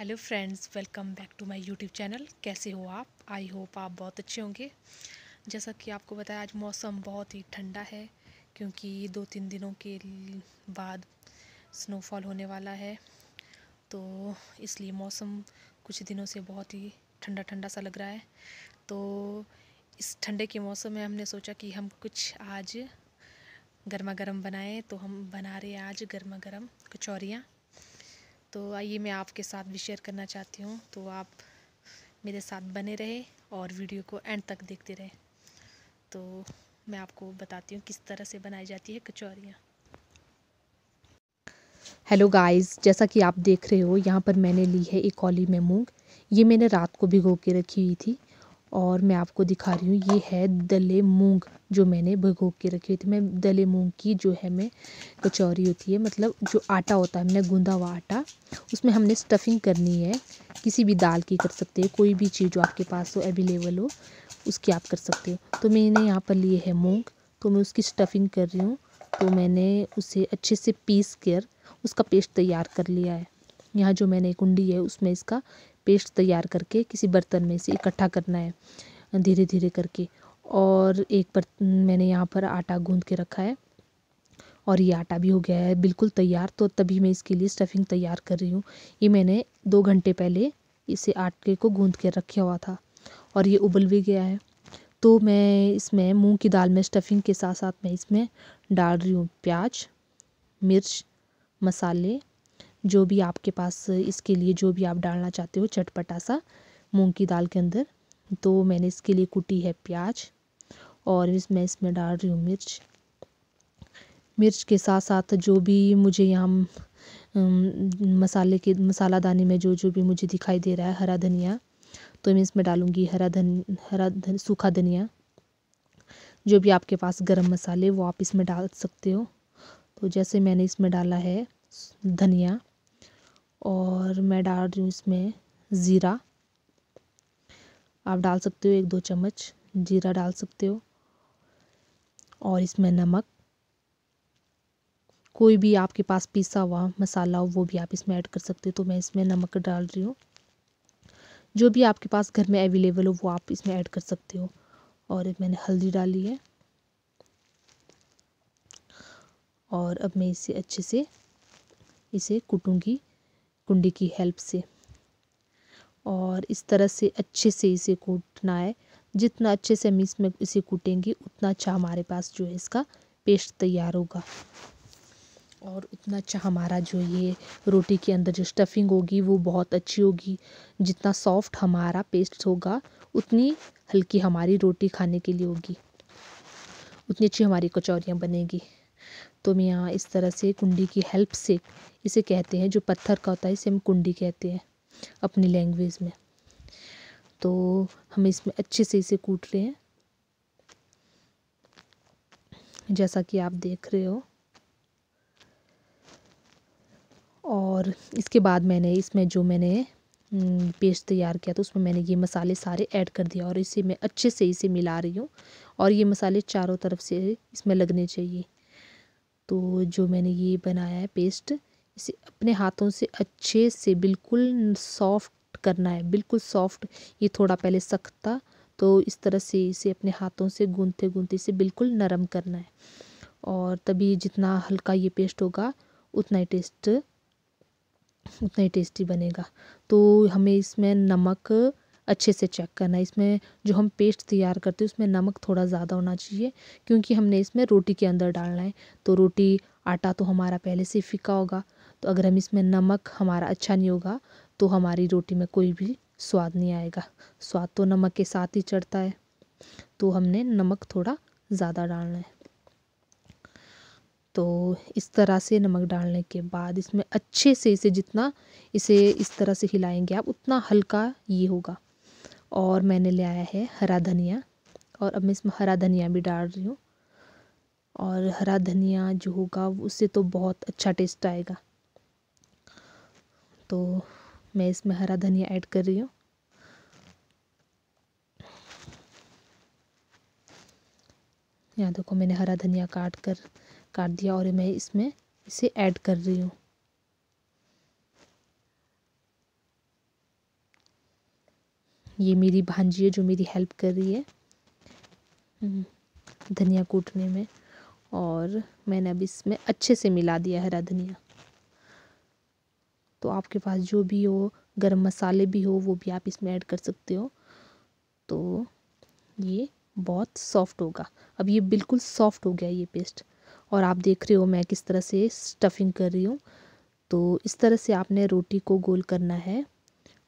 hello friends welcome back to my YouTube channel कैसे हो आप आई होप आप बहुत अच्छे होंगे जैसा कि आपको बताया आज मौसम बहुत ही ठंडा है क्योंकि दो तीन दिनों के बाद स्नोफॉल होने वाला है तो इसलिए मौसम कुछ दिनों से बहुत ही ठंडा ठंडा सा लग रहा है तो इस ठंडे के मौसम में हमने सोचा कि हम कुछ आज गर्मा गर्म बनाएँ तो हम बना रहे आज गर्मा गर्म कचौरियाँ तो आइए मैं आपके साथ भी शेयर करना चाहती हूँ तो आप मेरे साथ बने रहे और वीडियो को एंड तक देखते रहे तो मैं आपको बताती हूँ किस तरह से बनाई जाती है कचौरियाँ हेलो गाइस जैसा कि आप देख रहे हो यहाँ पर मैंने ली है एक कॉली में मूँग ये मैंने रात को भिगो के रखी हुई थी और मैं आपको दिखा रही हूँ ये है दले मूंग जो मैंने भिगो के रखी थी मैं दले मूंग की जो है मैं कचौरी होती है मतलब जो आटा होता है हमने गूँधा हुआ आटा उसमें हमने स्टफिंग करनी है किसी भी दाल की कर सकते हैं कोई भी चीज़ जो आपके पास हो अवेलेबल हो उसकी आप कर सकते हो तो मैंने यहाँ पर लिए है मूँग तो मैं उसकी स्टफिंग कर रही हूँ तो मैंने उसे अच्छे से पीस कर उसका पेस्ट तैयार कर लिया है यहाँ जो मैंने कुंडी है उसमें इसका पेस्ट तैयार करके किसी बर्तन में इसे इकट्ठा करना है धीरे धीरे करके और एक बर्तन मैंने यहाँ पर आटा गूंद के रखा है और ये आटा भी हो गया है बिल्कुल तैयार तो तभी मैं इसके लिए स्टफिंग तैयार कर रही हूँ ये मैंने दो घंटे पहले इसे आटे को गूंद के रखा हुआ था और ये उबल भी गया है तो मैं इसमें मूंग की दाल में स्टफिंग के साथ साथ मैं इसमें डाल रही हूँ प्याज मिर्च मसाले जो भी आपके पास इसके लिए जो भी आप डालना चाहते हो चटपटा सा मूंग की दाल के अंदर तो मैंने इसके लिए कुटी है प्याज और इस मैं इसमें डाल रही हूँ मिर्च मिर्च के साथ साथ जो भी मुझे यहाँ मसाले के मसाला दाने में जो जो भी मुझे दिखाई दे रहा है हरा धनिया तो मैं इसमें डालूँगी हरा धन हरा धन सूखा धनिया जो भी आपके पास गरम मसाले वो आप इसमें डाल सकते हो तो जैसे मैंने इसमें डाला है धनिया और मैं डाल रही हूँ इसमें ज़ीरा आप डाल सकते हो एक दो चम्मच जीरा डाल सकते हो और इसमें नमक कोई भी आपके पास पिसा हुआ मसाला हो वो भी आप इसमें ऐड कर सकते हो तो मैं इसमें नमक डाल रही हूँ जो भी आपके पास घर में अवेलेबल हो वो आप इसमें ऐड कर सकते हो और मैंने हल्दी डाली है और अब मैं इसे अच्छे से इसे कूटूँगी कुंडी की हेल्प से और इस तरह से अच्छे से इसे कूटना है जितना अच्छे से हम इसमें इसे कूटेंगे उतना अच्छा हमारे पास जो है इसका पेस्ट तैयार होगा और उतना अच्छा हमारा जो ये रोटी के अंदर जो स्टफिंग होगी वो बहुत अच्छी होगी जितना सॉफ्ट हमारा पेस्ट होगा उतनी हल्की हमारी रोटी खाने के लिए होगी उतनी अच्छी हमारी कचौरियाँ बनेगी तो हम यहाँ इस तरह से कुंडी की हेल्प से इसे कहते हैं जो पत्थर का होता है इसे हम कुंडी कहते हैं अपनी लैंग्वेज में तो हम इसमें अच्छे से इसे कूट रहे हैं जैसा कि आप देख रहे हो और इसके बाद मैंने इसमें जो मैंने पेस्ट तैयार किया तो उसमें मैंने ये मसाले सारे ऐड कर दिया और इसे मैं अच्छे से इसे मिला रही हूँ और ये मसाले चारों तरफ से इसमें लगने चाहिए तो जो मैंने ये बनाया है पेस्ट इसे अपने हाथों से अच्छे से बिल्कुल सॉफ्ट करना है बिल्कुल सॉफ्ट ये थोड़ा पहले सख्त था तो इस तरह से इसे अपने हाथों से गूंथते गूंथते इसे बिल्कुल नरम करना है और तभी जितना हल्का ये पेस्ट होगा उतना ही टेस्ट उतना ही टेस्टी बनेगा तो हमें इसमें नमक अच्छे से चेक करना है इसमें जो हम पेस्ट तैयार करते हैं उसमें नमक थोड़ा ज़्यादा होना चाहिए क्योंकि हमने इसमें रोटी के अंदर डालना है तो रोटी आटा तो हमारा पहले से फीका होगा तो अगर हम इसमें नमक हमारा अच्छा नहीं होगा तो हमारी रोटी में कोई भी स्वाद नहीं आएगा स्वाद तो नमक के साथ ही चढ़ता है तो हमने नमक थोड़ा ज़्यादा डालना है तो इस तरह से नमक डालने के बाद इसमें अच्छे से इसे जितना इसे इस तरह से हिलाएंगे आप उतना हल्का ये होगा और मैंने ले आया है हरा धनिया और अब मैं इसमें हरा धनिया भी डाल रही हूँ और हरा धनिया जो होगा उससे तो बहुत अच्छा टेस्ट आएगा तो मैं इसमें हरा धनिया ऐड कर रही हूँ यहाँ देखो मैंने हरा धनिया काट कर काट दिया और मैं इसमें इसे ऐड कर रही हूँ ये मेरी भांजी है जो मेरी हेल्प कर रही है हम्म, धनिया कूटने में और मैंने अब इसमें अच्छे से मिला दिया हरा धनिया तो आपके पास जो भी हो गरम मसाले भी हो वो भी आप इसमें ऐड कर सकते हो तो ये बहुत सॉफ्ट होगा अब ये बिल्कुल सॉफ्ट हो गया ये पेस्ट और आप देख रहे हो मैं किस तरह से स्टफिंग कर रही हूँ तो इस तरह से आपने रोटी को गोल करना है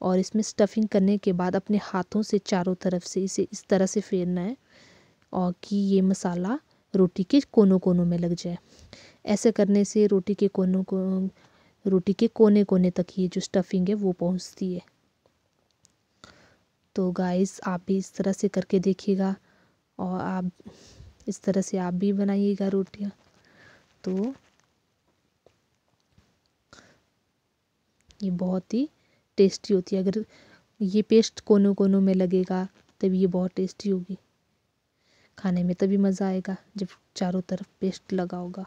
और इसमें स्टफिंग करने के बाद अपने हाथों से चारों तरफ से इसे इस तरह से फेरना है और कि ये मसाला रोटी के कोनों कोनों में लग जाए ऐसे करने से रोटी के कोनों को रोटी के कोने कोने तक ये जो स्टफिंग है वो पहुंचती है तो गाइस आप भी इस तरह से करके देखिएगा और आप इस तरह से आप भी बनाइएगा रोटियाँ तो ये बहुत ही टेस्टी होती है अगर ये पेस्ट कोनों कोनों में लगेगा तभी ये बहुत टेस्टी होगी खाने में तभी मज़ा आएगा जब चारों तरफ पेस्ट लगा होगा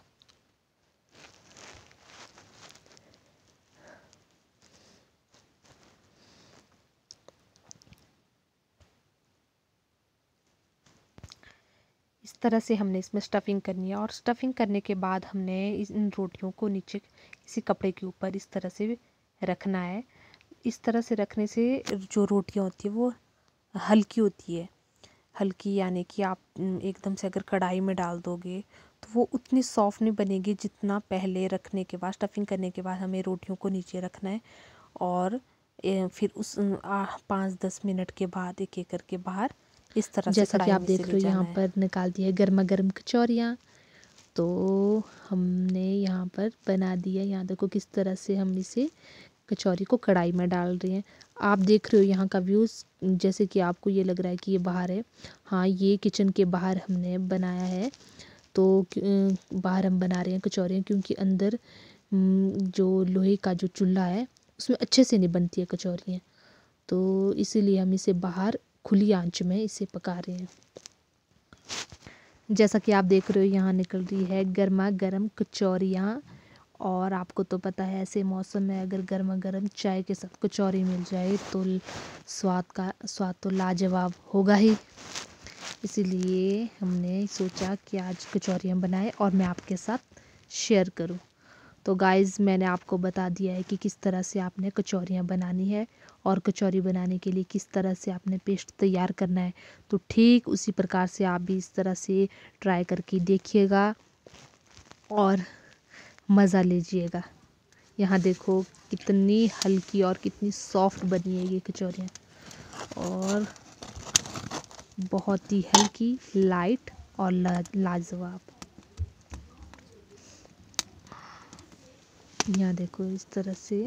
इस तरह से हमने इसमें स्टफिंग करनी है और स्टफिंग करने के बाद हमने इन रोटियों को नीचे किसी कपड़े के ऊपर इस तरह से रखना है इस तरह से रखने से जो रोटियाँ होती है वो हल्की होती है हल्की यानी कि आप एकदम से अगर कढ़ाई में डाल दोगे तो वो उतनी सॉफ्ट नहीं बनेगी जितना पहले रखने के बाद स्टफिंग करने के बाद हमें रोटियों को नीचे रखना है और फिर उस पाँच दस मिनट के बाद एक एक करके बाहर इस तरह जैसा कि आप देख रहे हो यहाँ पर निकाल दिया है गर्मा गर्म कचौरियाँ तो हमने यहाँ पर बना दिया यहाँ देखो किस तरह से हम इसे कचौरी को कढ़ाई में डाल रही हैं आप देख रहे हो यहाँ का व्यूज़ जैसे कि आपको ये लग रहा है कि ये बाहर है हाँ ये किचन के बाहर हमने बनाया है तो बाहर हम बना रहे हैं कचौरियाँ क्योंकि अंदर जो लोहे का जो चूल्हा है उसमें अच्छे से नहीं बनती है कचौरियाँ तो इसीलिए हम इसे बाहर खुली आंच में इसे पका रहे हैं जैसा कि आप देख रहे हो यहाँ निकल रही है गर्मा गर्म कचौरियाँ और आपको तो पता है ऐसे मौसम में अगर गर्मा गर्म चाय के साथ कचौरी मिल जाए तो स्वाद का स्वाद तो लाजवाब होगा ही इसीलिए हमने सोचा कि आज कचौरी हम और मैं आपके साथ शेयर करूं तो गाइज़ मैंने आपको बता दिया है कि किस तरह से आपने कचौरियाँ बनानी है और कचौरी बनाने के लिए किस तरह से आपने पेस्ट तैयार करना है तो ठीक उसी प्रकार से आप भी इस तरह से ट्राई करके देखिएगा और मज़ा लीजिएगा यहाँ देखो कितनी हल्की और कितनी सॉफ्ट बनी है ये कचौरियाँ और बहुत ही हल्की लाइट और लाजवाब यहाँ देखो इस तरह से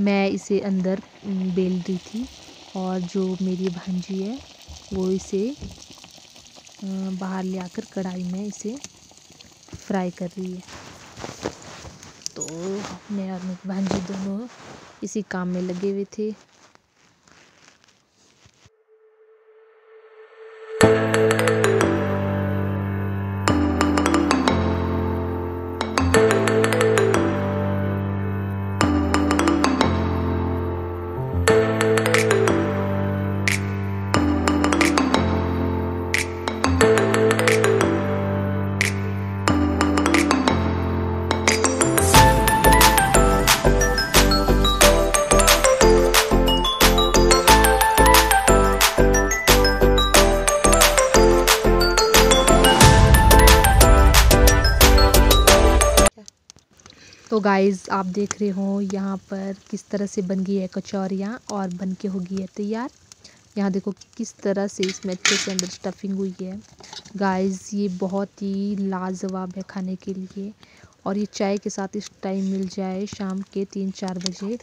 मैं इसे अंदर बेल रही थी और जो मेरी भांजी है वो इसे बाहर ले आकर कढ़ाई में इसे फ्राई कर रही है तो मैं और मेरी भांजी दोनों इसी काम में लगे हुए थे गाइज़ गाइस आप देख रहे हो यहाँ पर किस तरह से बन गई है कचौरियाँ और बन के होगी है तैयार यहाँ देखो किस तरह से इसमें अच्छे से अंदर स्टफिंग हुई है गाइस ये बहुत ही लाजवाब है खाने के लिए और ये चाय के साथ इस टाइम मिल जाए शाम के तीन चार बजे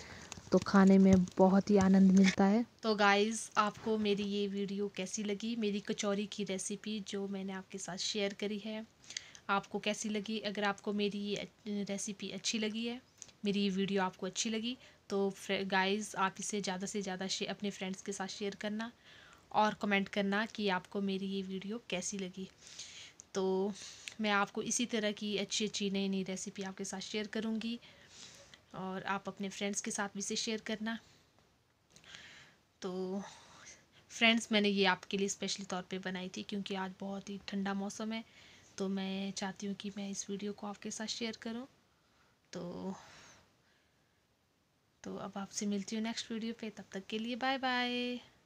तो खाने में बहुत ही आनंद मिलता है तो गाइज़ आपको मेरी ये वीडियो कैसी लगी मेरी कचौरी की रेसिपी जो मैंने आपके साथ शेयर करी है आपको कैसी लगी अगर आपको मेरी ये रेसिपी अच्छी लगी है मेरी ये वीडियो आपको अच्छी लगी तो गाइस आप इसे ज़्यादा से ज़्यादा अपने फ्रेंड्स के साथ शेयर करना और कमेंट करना कि आपको मेरी ये वीडियो कैसी लगी तो मैं आपको इसी तरह की अच्छी अच्छी नई नई रेसिपी आपके साथ शेयर करूँगी और आप अपने फ्रेंड्स के साथ भी इसे शेयर करना तो फ्रेंड्स मैंने ये आपके लिए स्पेशली तौर पे बनाई थी क्योंकि आज बहुत ही ठंडा मौसम है तो मैं चाहती हूँ कि मैं इस वीडियो को आपके साथ शेयर करूँ तो तो अब आपसे मिलती हूँ नेक्स्ट वीडियो पे तब तक के लिए बाय बाय